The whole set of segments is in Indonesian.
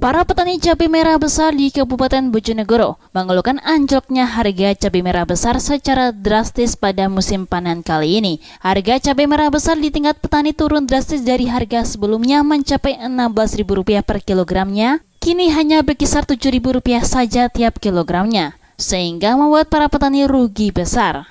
Para petani cabai merah besar di Kabupaten Bojonegoro mengeluhkan anjloknya harga cabai merah besar secara drastis pada musim panen kali ini. Harga cabai merah besar di tingkat petani turun drastis dari harga sebelumnya mencapai Rp16.000 per kilogramnya, kini hanya berkisar Rp7.000 saja tiap kilogramnya, sehingga membuat para petani rugi besar.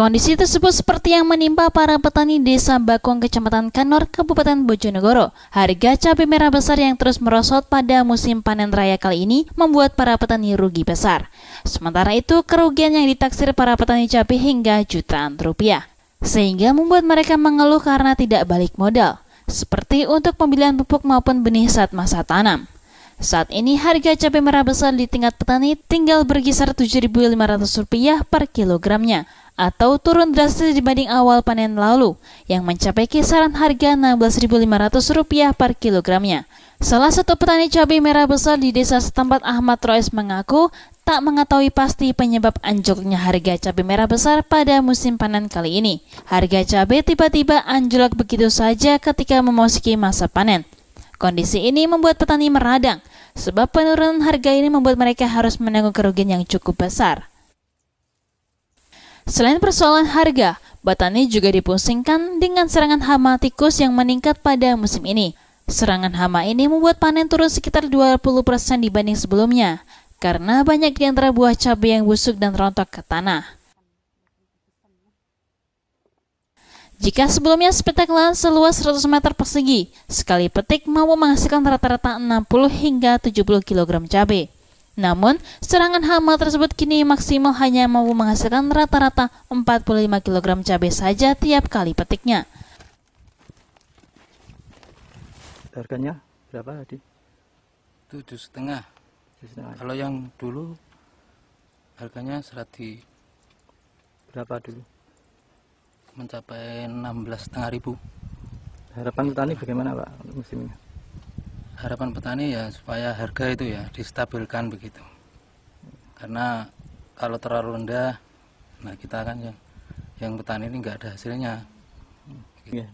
Kondisi tersebut seperti yang menimpa para petani desa Bakong, Kecamatan Kanor, Kabupaten Bojonegoro. Harga cabai merah besar yang terus merosot pada musim panen raya kali ini membuat para petani rugi besar. Sementara itu, kerugian yang ditaksir para petani cabai hingga jutaan rupiah. Sehingga membuat mereka mengeluh karena tidak balik modal, seperti untuk pembelian pupuk maupun benih saat masa tanam. Saat ini harga cabai merah besar di tingkat petani tinggal berkisar Rp7.500 per kilogramnya atau turun drastis dibanding awal panen lalu yang mencapai kisaran harga Rp16.500 per kilogramnya. Salah satu petani cabai merah besar di desa setempat Ahmad Rois mengaku tak mengetahui pasti penyebab anjloknya harga cabai merah besar pada musim panen kali ini. Harga cabai tiba-tiba anjlok begitu saja ketika memasuki masa panen. Kondisi ini membuat petani meradang, sebab penurunan harga ini membuat mereka harus menanggung kerugian yang cukup besar. Selain persoalan harga, Batani juga dipusingkan dengan serangan hama tikus yang meningkat pada musim ini. Serangan hama ini membuat panen turun sekitar 20% dibanding sebelumnya, karena banyak di antara buah cabai yang busuk dan rontok ke tanah. Jika sebelumnya sepetak lahan seluas 100 meter persegi, sekali petik mampu menghasilkan rata-rata 60 hingga 70 kg cabai. Namun, serangan hama tersebut kini maksimal hanya mampu menghasilkan rata-rata 45 kg cabai saja tiap kali petiknya. Harganya berapa tadi? Tujuh setengah. Kalau yang dulu harganya serati berapa dulu? Mencapai belas setengah ribu. Harapan petani bagaimana Pak musim ini? harapan petani ya supaya harga itu ya distabilkan begitu karena kalau terlalu rendah nah kita kan yang yang petani ini nggak ada hasilnya iya,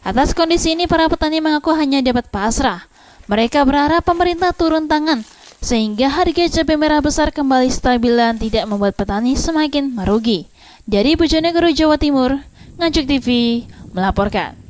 atas kondisi ini para petani mengaku hanya dapat pasrah mereka berharap pemerintah turun tangan sehingga harga cabai merah besar kembali stabil dan tidak membuat petani semakin merugi. Dari Bojonegoro, Jawa Timur, Nganjuk TV melaporkan.